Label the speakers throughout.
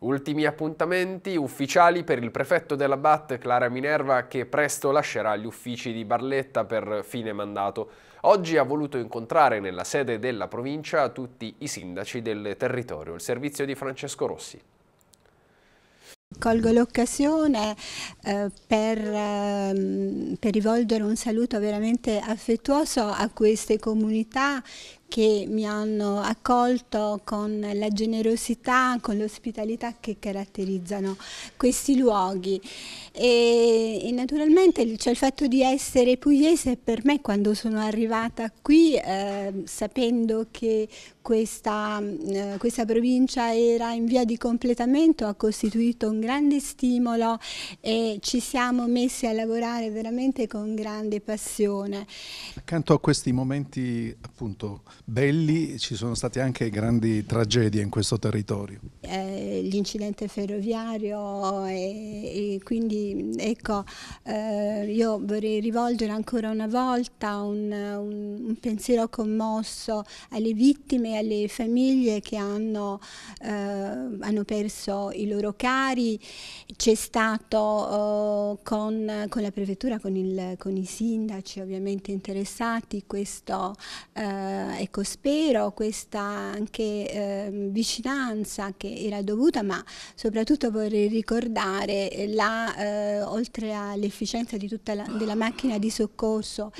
Speaker 1: Ultimi appuntamenti ufficiali per il prefetto della BAT Clara Minerva che presto lascerà gli uffici di Barletta per fine mandato. Oggi ha voluto incontrare nella sede della provincia tutti i sindaci del territorio, il servizio di Francesco Rossi.
Speaker 2: Colgo l'occasione eh, per, eh, per, rivolgere un saluto veramente affettuoso a queste comunità che mi hanno accolto con la generosità, con l'ospitalità che caratterizzano questi luoghi. E, e naturalmente cioè, il fatto di essere pugliese per me quando sono arrivata qui, eh, sapendo che questa, eh, questa, provincia era in via di completamento, ha costituito un grande stimolo e ci siamo messi a lavorare veramente con grande passione.
Speaker 1: Accanto a questi momenti appunto belli, ci sono state anche grandi tragedie in questo territorio.
Speaker 2: Eh, l'incidente ferroviario e, eh, e quindi ecco, eh, io vorrei rivolgere ancora una volta un, un, un, pensiero commosso alle vittime e alle famiglie che hanno, eh, hanno perso i loro cari. C'è stato oh, con, con, la prefettura, con, il, con, i sindaci ovviamente interessati questo eh, Ecco, spero questa anche eh, vicinanza che era dovuta, ma soprattutto vorrei ricordare, la, eh, oltre all'efficienza di tutta la, della macchina di soccorso,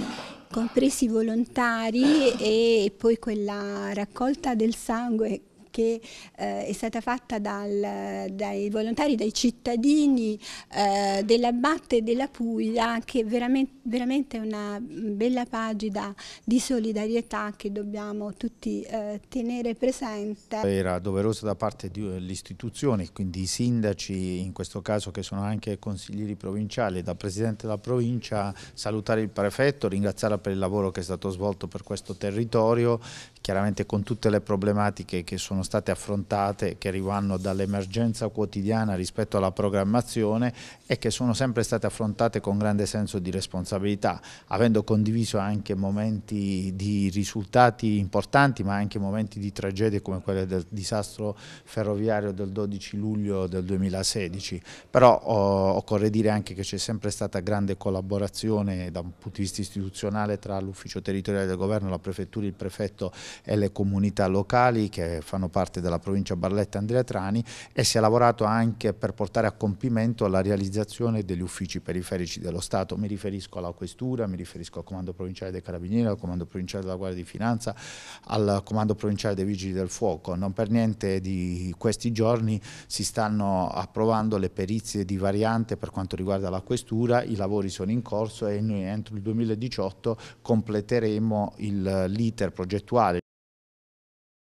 Speaker 2: compresi i volontari e poi quella raccolta del sangue che eh, è stata fatta dal, dai volontari, dai cittadini eh, della Batte e della Puglia, che è veramente, veramente una mm, bella pagina di solidarietà che dobbiamo tutti eh, tenere presente. Era
Speaker 1: doveroso da parte dell'istituzione, eh, quindi i sindaci, in questo caso che sono anche consiglieri provinciali, da Presidente della Provincia, salutare il prefetto, ringraziarla per il lavoro che è stato svolto per questo territorio, chiaramente con tutte le problematiche che sono state state affrontate che arrivano dall'emergenza quotidiana rispetto alla programmazione e che sono sempre state affrontate con grande senso di responsabilità, avendo condiviso anche momenti di risultati importanti ma anche momenti di tragedie come quelle del disastro ferroviario del 12 luglio del 2016. Però oh, occorre dire anche che c'è sempre stata grande collaborazione da un punto di vista istituzionale tra l'ufficio territoriale del governo, la prefettura, il prefetto e le comunità locali che fanno fanno parte della provincia Barletta Andrea Trani e si è lavorato anche per portare a compimento la realizzazione degli uffici periferici dello Stato. Mi riferisco alla Questura, mi riferisco al Comando Provinciale dei Carabinieri, al Comando Provinciale della Guardia di Finanza, al Comando Provinciale dei Vigili del Fuoco. Non per niente di questi giorni si stanno approvando le perizie di variante per quanto riguarda la Questura, i lavori sono in corso e noi entro il 2018 completeremo l'iter progettuale.